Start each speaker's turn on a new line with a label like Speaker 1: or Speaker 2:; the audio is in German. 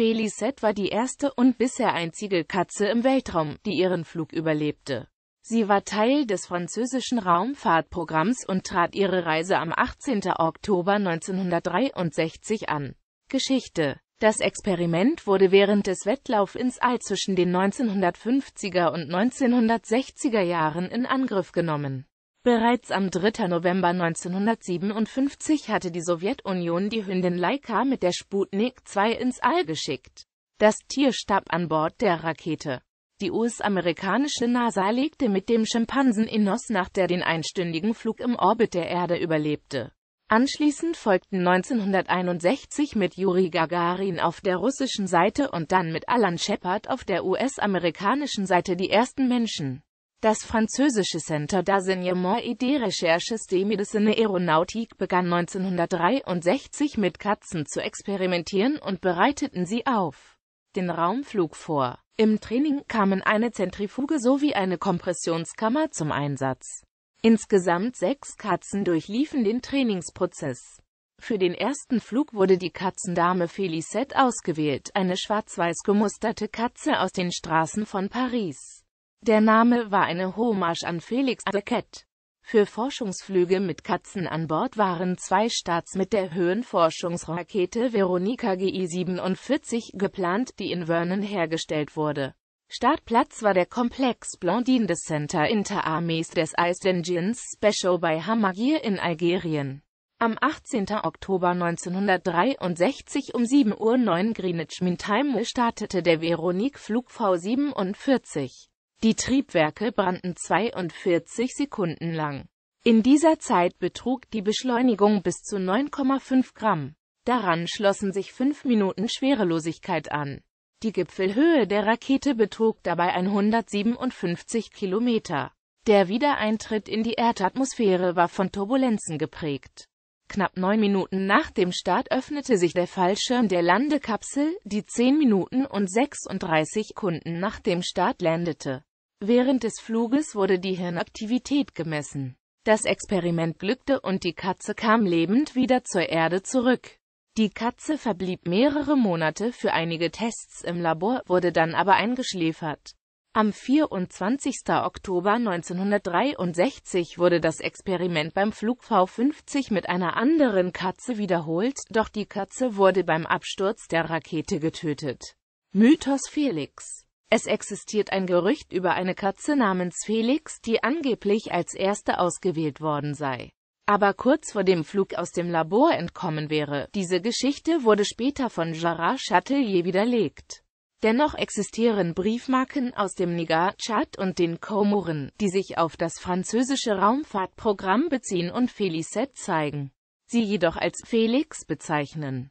Speaker 1: Felicet war die erste und bisher einzige Katze im Weltraum, die ihren Flug überlebte. Sie war Teil des französischen Raumfahrtprogramms und trat ihre Reise am 18. Oktober 1963 an. Geschichte Das Experiment wurde während des Wettlauf ins All zwischen den 1950er und 1960er Jahren in Angriff genommen. Bereits am 3. November 1957 hatte die Sowjetunion die Hündin Laika mit der Sputnik 2 ins All geschickt. Das Tier starb an Bord der Rakete. Die US-amerikanische NASA legte mit dem Schimpansen Enos nach, der den einstündigen Flug im Orbit der Erde überlebte. Anschließend folgten 1961 mit Juri Gagarin auf der russischen Seite und dann mit Alan Shepard auf der US-amerikanischen Seite die ersten Menschen. Das französische Centre d'Enseignement et de Recherches des Médecines Aeronautiques begann 1963 mit Katzen zu experimentieren und bereiteten sie auf den Raumflug vor. Im Training kamen eine Zentrifuge sowie eine Kompressionskammer zum Einsatz. Insgesamt sechs Katzen durchliefen den Trainingsprozess. Für den ersten Flug wurde die Katzendame Felicette ausgewählt, eine schwarz-weiß gemusterte Katze aus den Straßen von Paris. Der Name war eine Hommage an Felix Beckett. Für Forschungsflüge mit Katzen an Bord waren zwei Starts mit der Höhenforschungsrakete Veronica GI-47 geplant, die in Vernon hergestellt wurde. Startplatz war der Komplex Blondin des Center Inter Interarmies des Ice Special bei Hamagir in Algerien. Am 18. Oktober 1963 um 7.09 Uhr Greenwich Mean Time startete der Veronique Flug V47. Die Triebwerke brannten 42 Sekunden lang. In dieser Zeit betrug die Beschleunigung bis zu 9,5 Gramm. Daran schlossen sich 5 Minuten Schwerelosigkeit an. Die Gipfelhöhe der Rakete betrug dabei 157 Kilometer. Der Wiedereintritt in die Erdatmosphäre war von Turbulenzen geprägt. Knapp neun Minuten nach dem Start öffnete sich der Fallschirm der Landekapsel, die 10 Minuten und 36 Sekunden nach dem Start landete. Während des Fluges wurde die Hirnaktivität gemessen. Das Experiment glückte und die Katze kam lebend wieder zur Erde zurück. Die Katze verblieb mehrere Monate für einige Tests im Labor, wurde dann aber eingeschläfert. Am 24. Oktober 1963 wurde das Experiment beim Flug V50 mit einer anderen Katze wiederholt, doch die Katze wurde beim Absturz der Rakete getötet. Mythos Felix es existiert ein Gerücht über eine Katze namens Felix, die angeblich als erste ausgewählt worden sei, aber kurz vor dem Flug aus dem Labor entkommen wäre. Diese Geschichte wurde später von Gerard Chatelier widerlegt. Dennoch existieren Briefmarken aus dem Niger, Tschad und den Komoren, die sich auf das französische Raumfahrtprogramm beziehen und Felicet zeigen, sie jedoch als Felix bezeichnen.